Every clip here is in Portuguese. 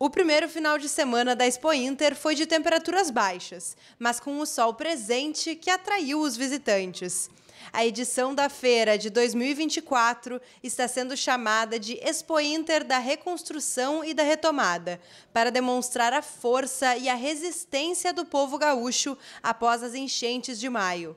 O primeiro final de semana da Expo Inter foi de temperaturas baixas, mas com o sol presente que atraiu os visitantes. A edição da feira de 2024 está sendo chamada de Expo Inter da Reconstrução e da Retomada, para demonstrar a força e a resistência do povo gaúcho após as enchentes de maio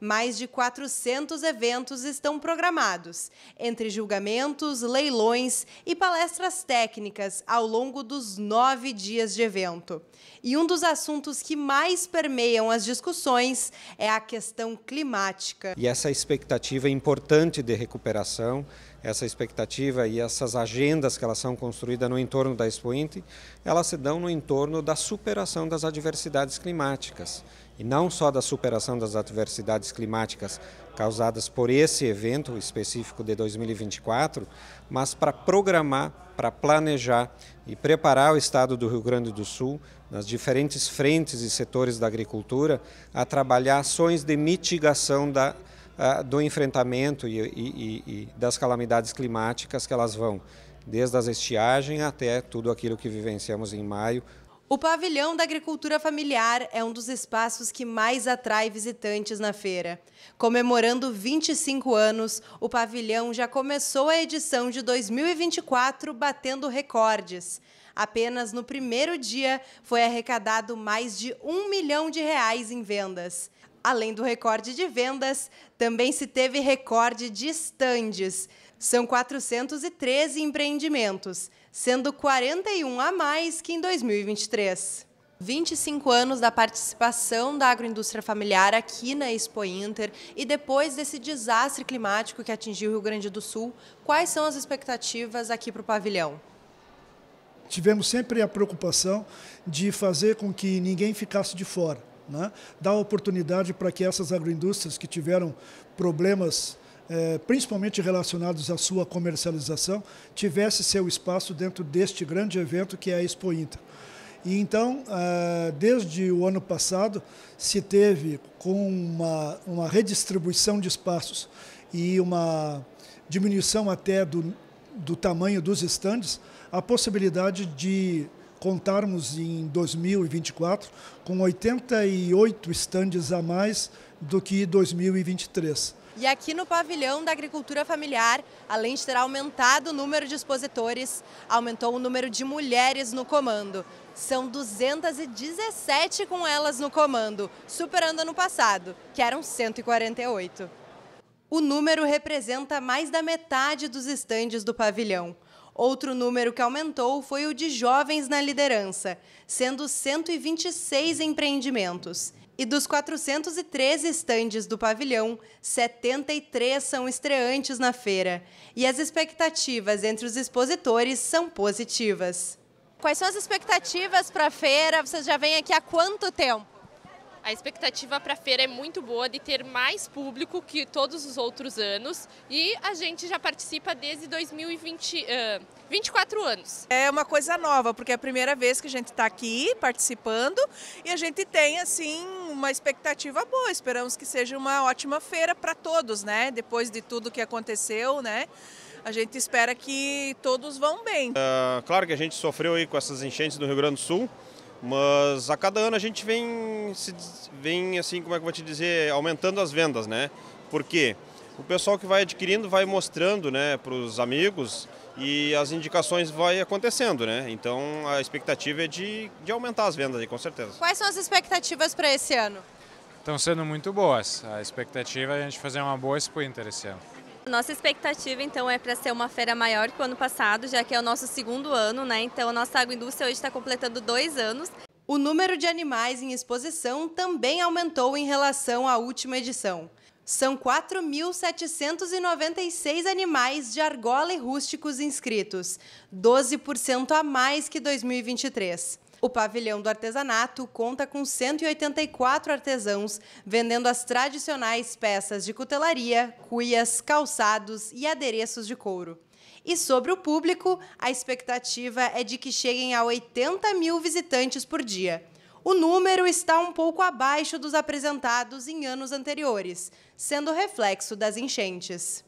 mais de 400 eventos estão programados, entre julgamentos, leilões e palestras técnicas ao longo dos nove dias de evento. E um dos assuntos que mais permeiam as discussões é a questão climática. E essa expectativa é importante de recuperação essa expectativa e essas agendas que elas são construídas no entorno da Expo Inter, elas se dão no entorno da superação das adversidades climáticas. E não só da superação das adversidades climáticas causadas por esse evento específico de 2024, mas para programar, para planejar e preparar o Estado do Rio Grande do Sul, nas diferentes frentes e setores da agricultura, a trabalhar ações de mitigação da ah, do enfrentamento e, e, e, das calamidades climáticas que elas vão, desde as estiagens até tudo aquilo que vivenciamos em maio. O pavilhão da agricultura familiar é um dos espaços que mais atrai visitantes na feira. Comemorando 25 anos, o pavilhão já começou a edição de 2024 batendo recordes. Apenas no primeiro dia foi arrecadado mais de um milhão de reais em vendas. Além do recorde de vendas, também se teve recorde de estandes. São 413 empreendimentos, sendo 41 a mais que em 2023. 25 anos da participação da agroindústria familiar aqui na Expo Inter e depois desse desastre climático que atingiu o Rio Grande do Sul, quais são as expectativas aqui para o pavilhão? Tivemos sempre a preocupação de fazer com que ninguém ficasse de fora né? oportunidade para que essas agroindústrias que tiveram problemas é, principalmente relacionados à sua comercialização, tivesse seu espaço dentro deste grande evento que é a Expo Inter. E então, eh, desde o ano passado, se teve com uma, uma redistribuição de espaços e uma diminuição até do, do tamanho dos estandes, a possibilidade de contarmos em 2024 com 88 estandes a mais do que 2023. E aqui no pavilhão da agricultura familiar, além de ter aumentado o número de expositores, aumentou o número de mulheres no comando. São 217 com elas no comando, superando ano passado, que eram 148. O número representa mais da metade dos estandes do pavilhão. Outro número que aumentou foi o de jovens na liderança, sendo 126 empreendimentos. E dos 413 estandes do pavilhão, 73 são estreantes na feira. E as expectativas entre os expositores são positivas. Quais são as expectativas para a feira? Vocês já vêm aqui há quanto tempo? A expectativa para a feira é muito boa de ter mais público que todos os outros anos e a gente já participa desde 2020, uh, 24 anos. É uma coisa nova, porque é a primeira vez que a gente está aqui participando e a gente tem assim uma expectativa boa. Esperamos que seja uma ótima feira para todos, né? Depois de tudo que aconteceu, né? A gente espera que todos vão bem. Uh, claro que a gente sofreu aí com essas enchentes do Rio Grande do Sul. Mas a cada ano a gente vem, se, vem assim, como é que eu vou te dizer, aumentando as vendas, né? Porque o pessoal que vai adquirindo vai mostrando né, para os amigos e as indicações vai acontecendo, né? Então a expectativa é de, de aumentar as vendas aí, com certeza. Quais são as expectativas para esse ano? Estão sendo muito boas. A expectativa é a gente fazer uma boa Expo interessante nossa expectativa, então, é para ser uma feira maior que o ano passado, já que é o nosso segundo ano, né? Então, a nossa agroindústria hoje está completando dois anos. O número de animais em exposição também aumentou em relação à última edição. São 4.796 animais de argola e rústicos inscritos, 12% a mais que 2023. O pavilhão do artesanato conta com 184 artesãos vendendo as tradicionais peças de cutelaria, cuias, calçados e adereços de couro. E sobre o público, a expectativa é de que cheguem a 80 mil visitantes por dia. O número está um pouco abaixo dos apresentados em anos anteriores, sendo reflexo das enchentes.